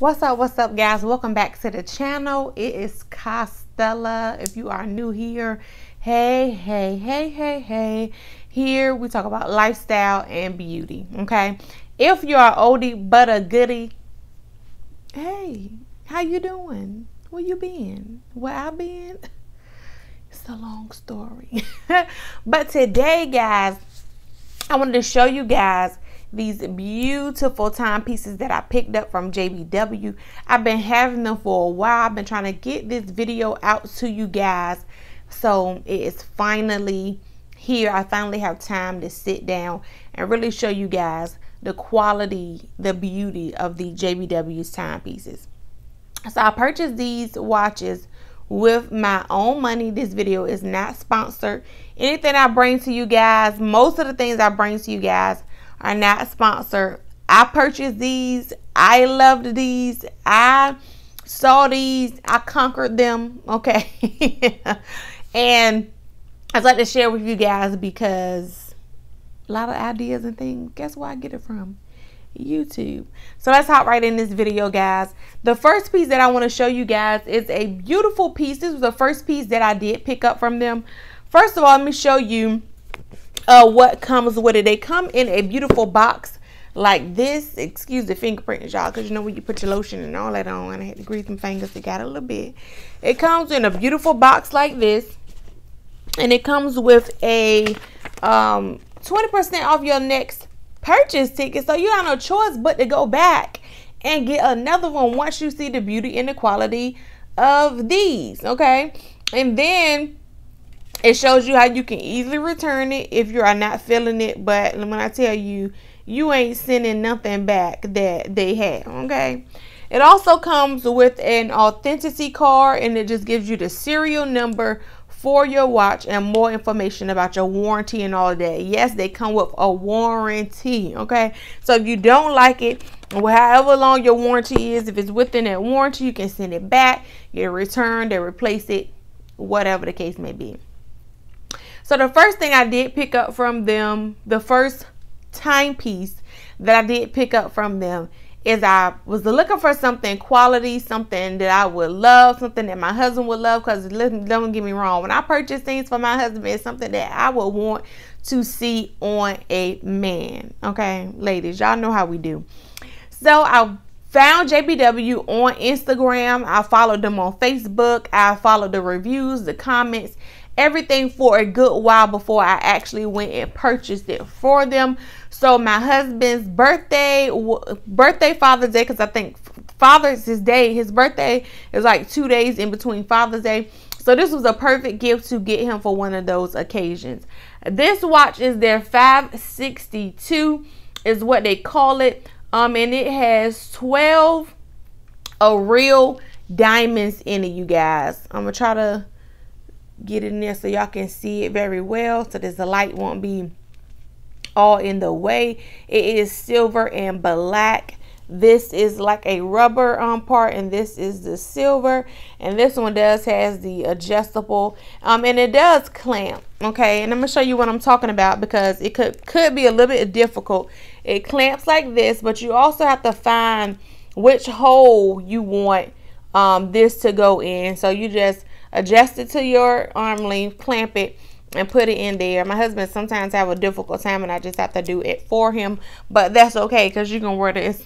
what's up what's up guys welcome back to the channel it is costella if you are new here hey hey hey hey hey here we talk about lifestyle and beauty okay if you are oldie but a goodie hey how you doing where you been where i been it's a long story but today guys i wanted to show you guys these beautiful timepieces that I picked up from JBW. I've been having them for a while. I've been trying to get this video out to you guys. So it is finally here. I finally have time to sit down and really show you guys the quality, the beauty of the JBW's timepieces. So I purchased these watches with my own money. This video is not sponsored. Anything I bring to you guys, most of the things I bring to you guys are not sponsored. I purchased these. I loved these. I saw these. I conquered them. Okay. and I'd like to share with you guys because a lot of ideas and things, guess where I get it from? YouTube. So let's hop right in this video, guys. The first piece that I want to show you guys is a beautiful piece. This was the first piece that I did pick up from them. First of all, let me show you uh, what comes with it. They come in a beautiful box like this. Excuse the fingerprints, y'all, because you know when you put your lotion and all that on, and I had to grease my fingers, it got a little bit. It comes in a beautiful box like this, and it comes with a 20% um, off your next purchase ticket. So you have no choice but to go back and get another one once you see the beauty and the quality of these, okay? And then it shows you how you can easily return it if you are not feeling it. But when I tell you, you ain't sending nothing back that they had, okay? It also comes with an authenticity card and it just gives you the serial number for your watch and more information about your warranty and all of that. Yes, they come with a warranty, okay? So if you don't like it, however long your warranty is, if it's within that warranty, you can send it back, get it returned, they replace it, whatever the case may be. So the first thing I did pick up from them, the first timepiece that I did pick up from them is I was looking for something quality, something that I would love, something that my husband would love. Because don't get me wrong, when I purchase things for my husband, it's something that I would want to see on a man. Okay, ladies, y'all know how we do. So I found JBW on Instagram. I followed them on Facebook. I followed the reviews, the comments, everything for a good while before I actually went and purchased it for them. So my husband's birthday, birthday Father's Day, because I think Father's his day, his birthday is like two days in between Father's Day. So this was a perfect gift to get him for one of those occasions. This watch is their 562 is what they call it. Um, and it has 12 a real diamonds in it, you guys. I'm gonna try to get in there so y'all can see it very well so this the light won't be all in the way. It is silver and black. This is like a rubber um, part and this is the silver. And this one does has the adjustable um, and it does clamp. Okay, and I'm gonna show you what I'm talking about because it could, could be a little bit difficult. It clamps like this, but you also have to find which hole you want um, this to go in. So you just adjust it to your arm length, clamp it, and put it in there. My husband sometimes have a difficult time and I just have to do it for him, but that's okay because you can wear this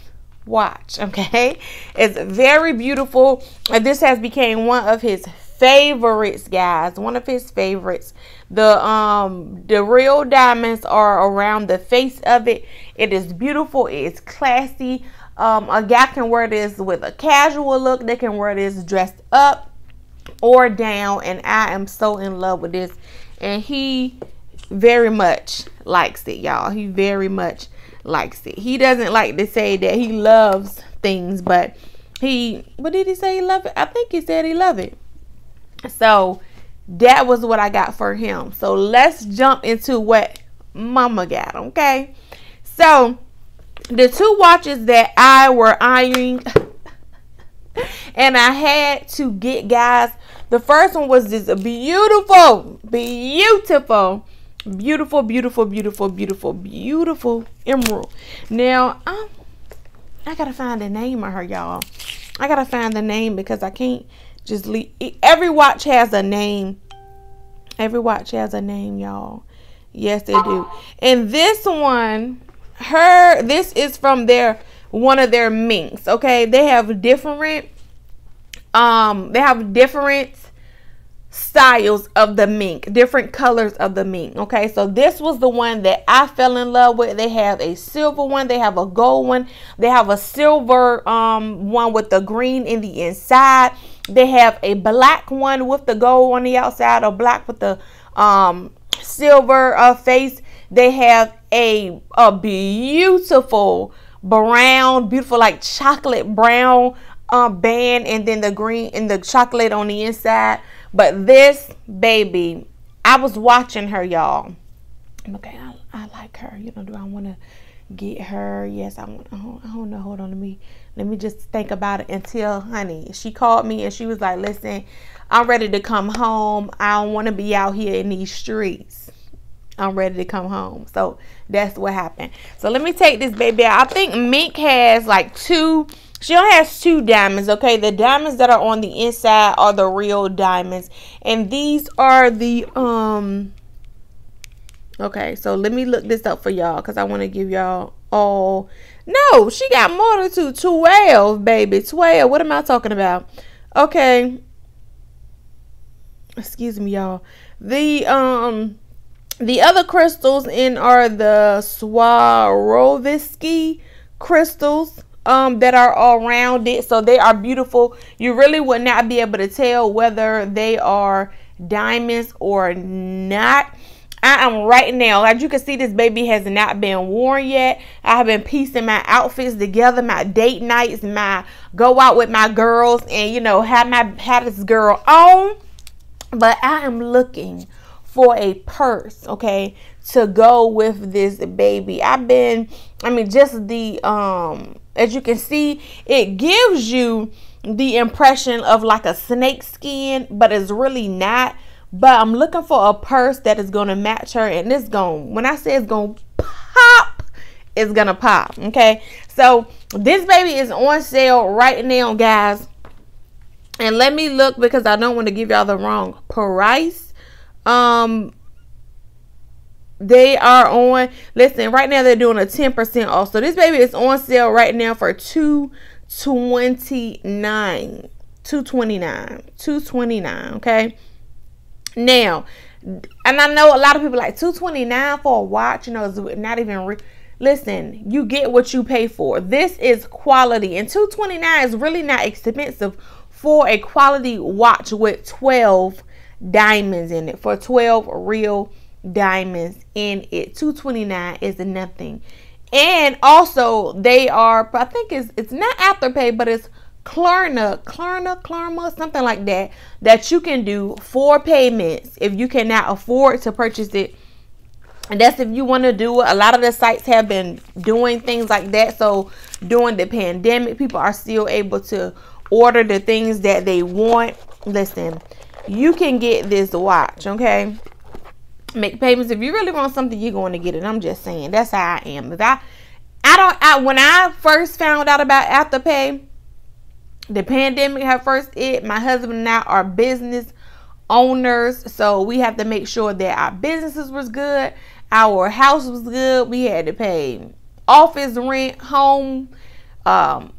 watch, okay? It's very beautiful. This has became one of his favorites, guys. One of his favorites. The um the real diamonds are around the face of it. It is beautiful. It is classy. Um, a guy can wear this with a casual look. They can wear this dressed up or down and I am so in love with this and he very much likes it y'all he very much likes it he doesn't like to say that he loves things but he what did he say he loved it I think he said he loved it so that was what I got for him so let's jump into what mama got okay so the two watches that I were eyeing and I had to get guys. The first one was this beautiful, beautiful, beautiful, beautiful, beautiful, beautiful, beautiful emerald. Now I'm, um, I i got to find the name of her, y'all. I gotta find the name because I can't just leave. Every watch has a name. Every watch has a name, y'all. Yes, they do. And this one, her, this is from their one of their minks. Okay, they have different um they have different styles of the mink, different colors of the mink. Okay, so this was the one that I fell in love with. They have a silver one, they have a gold one, they have a silver um, one with the green in the inside. They have a black one with the gold on the outside, or black with the um, silver uh, face. They have a a beautiful brown, beautiful like chocolate brown uh, band and then the green and the chocolate on the inside. But this baby, I was watching her, y'all. Okay, I, I like her. You know, do I want to get her? Yes, I want. I don't, know. Hold on, to me let me just think about it until honey she called me and she was like listen i'm ready to come home i don't want to be out here in these streets I'm ready to come home. So that's what happened. So let me take this baby out. I think Mink has like two. She only has two diamonds, okay? The diamonds that are on the inside are the real diamonds. And these are the, um, okay, so let me look this up for y'all because I want to give y'all all, no, she got more than two, 12, baby, 12. What am I talking about? Okay, excuse me, y'all. The, um, the other crystals in are the Swarovski crystals um, that are all rounded. So they are beautiful. You really would not be able to tell whether they are diamonds or not. I am right now. As you can see, this baby has not been worn yet. I have been piecing my outfits together, my date nights, my go out with my girls and, you know, have my, have this girl on. But I am looking for a purse, okay, to go with this baby. I've been, I mean, just the, um, as you can see, it gives you the impression of like a snake skin, but it's really not. But I'm looking for a purse that is going to match her. And it's going, when I say it's going to pop, it's going to pop. Okay. So this baby is on sale right now, guys. And let me look because I don't want to give y'all the wrong price. Um, they are on listen right now they're doing a 10% off so this baby is on sale right now for 229 229 229 okay now and i know a lot of people like 229 for a watch you know it's not even re- listen you get what you pay for this is quality and 229 is really not expensive for a quality watch with 12 diamonds in it for 12 real diamonds in it. 229 is nothing. And also they are I think it's it's not Afterpay, but it's Klarna, Klarna, Klarna, something like that, that you can do for payments if you cannot afford to purchase it. And that's if you want to do it. A lot of the sites have been doing things like that. So during the pandemic, people are still able to order the things that they want. Listen, you can get this watch, okay? Make payments. If you really want something, you're going to get it. I'm just saying. That's how I am. If I, I don't, I, when I first found out about Afterpay, the pandemic had first hit, my husband and I are business owners. So we have to make sure that our businesses was good. Our house was good. We had to pay office rent, home, um,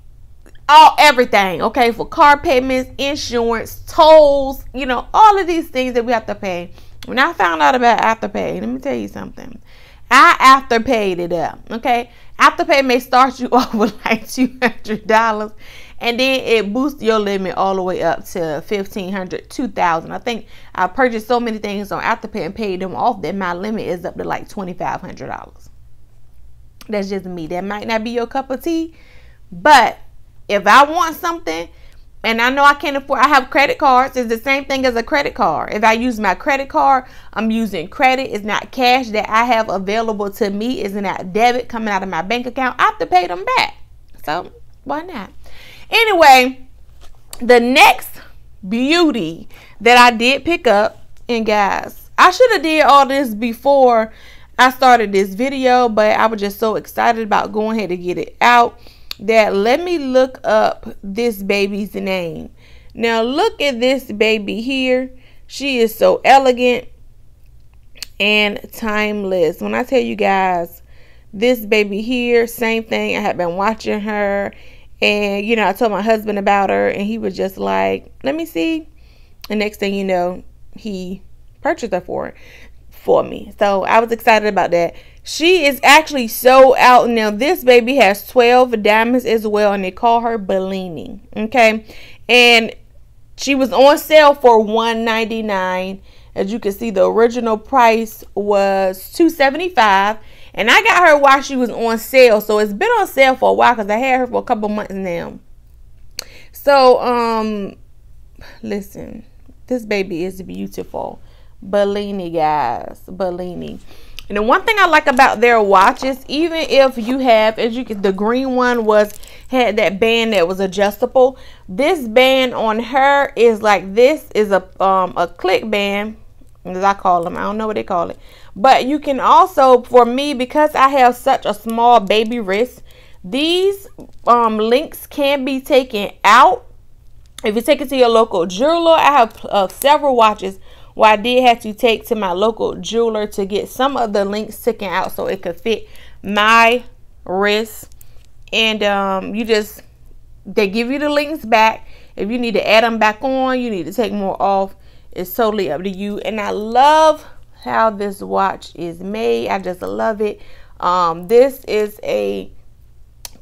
all everything, okay, for car payments, insurance, tolls, you know, all of these things that we have to pay. When I found out about Afterpay, let me tell you something. I afterpaid it up, okay? Afterpay may start you off with like $200 and then it boosts your limit all the way up to 1500 2000 I think I purchased so many things on Afterpay and paid them off that my limit is up to like $2,500. That's just me. That might not be your cup of tea, but if I want something and I know I can't afford, I have credit cards. It's the same thing as a credit card. If I use my credit card, I'm using credit. It's not cash that I have available to me. It's not debit coming out of my bank account. I have to pay them back. So why not? Anyway, the next beauty that I did pick up, and guys, I should have did all this before I started this video, but I was just so excited about going ahead and get it out that let me look up this baby's name. Now, look at this baby here. She is so elegant and timeless. When I tell you guys, this baby here, same thing. I had been watching her, and you know, I told my husband about her, and he was just like, Let me see. And next thing you know, he purchased her for for me. So I was excited about that. She is actually so out. Now, this baby has 12 diamonds as well, and they call her Bellini. Okay. And she was on sale for 199 As you can see, the original price was 275 And I got her while she was on sale. So it's been on sale for a while because I had her for a couple months now. So, um, listen, this baby is beautiful. Bellini, guys. Bellini. And the one thing I like about their watches, even if you have, as you can, the green one was, had that band that was adjustable. This band on her is like, this is a, um, a click band, as I call them. I don't know what they call it. But you can also, for me, because I have such a small baby wrist, these um, links can be taken out if you take it to your local jeweler, I have uh, several watches well, I did have to take to my local jeweler to get some of the links taken out so it could fit my wrist. And um, you just, they give you the links back. If you need to add them back on, you need to take more off. It's totally up to you. And I love how this watch is made. I just love it. Um, this is a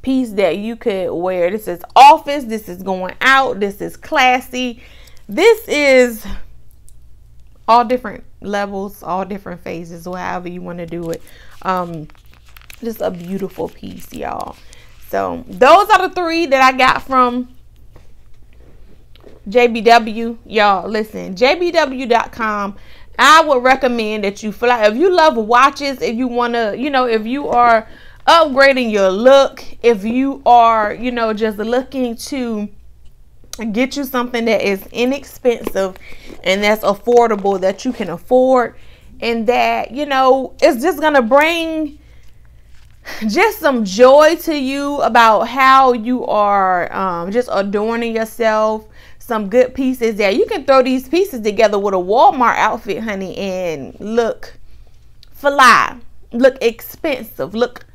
piece that you could wear. This is office. This is going out. This is classy. This is all different levels, all different phases, or however you want to do it. Um, just a beautiful piece, y'all. So those are the three that I got from JBW. Y'all, listen, JBW.com. I would recommend that you fly. If you love watches, if you want to, you know, if you are upgrading your look, if you are, you know, just looking to get you something that is inexpensive and that's affordable that you can afford and that you know it's just gonna bring just some joy to you about how you are um, just adorning yourself some good pieces there you can throw these pieces together with a walmart outfit honey and look fly look expensive look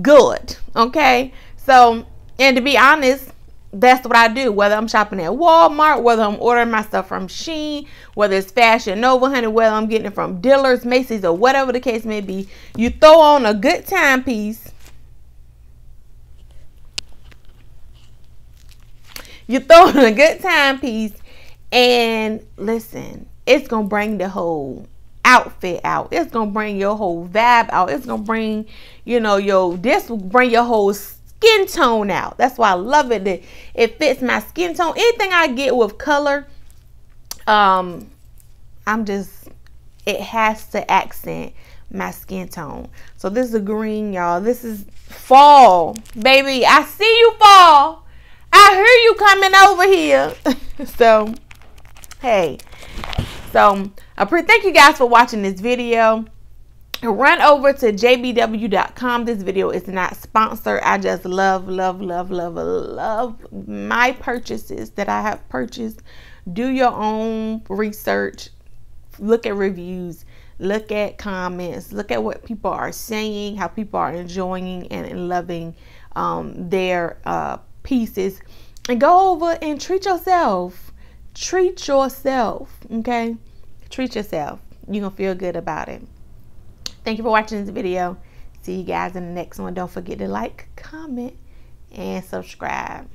good okay so and to be honest that's what I do. Whether I'm shopping at Walmart, whether I'm ordering my stuff from Sheen, whether it's Fashion Nova, honey, whether I'm getting it from Dillard's, Macy's, or whatever the case may be, you throw on a good timepiece. You throw on a good timepiece, and listen, it's gonna bring the whole outfit out. It's gonna bring your whole vibe out. It's gonna bring, you know, your this will bring your whole skin tone out. That's why I love it it fits my skin tone. Anything I get with color, um, I'm just, it has to accent my skin tone. So this is a green, y'all. This is fall. Baby, I see you fall. I hear you coming over here. so, hey. So, I uh, pre thank you guys for watching this video run over to jbw.com this video is not sponsored i just love love love love love my purchases that i have purchased do your own research look at reviews look at comments look at what people are saying how people are enjoying and loving um, their uh, pieces and go over and treat yourself treat yourself okay treat yourself you're gonna feel good about it Thank you for watching this video. See you guys in the next one. Don't forget to like, comment, and subscribe.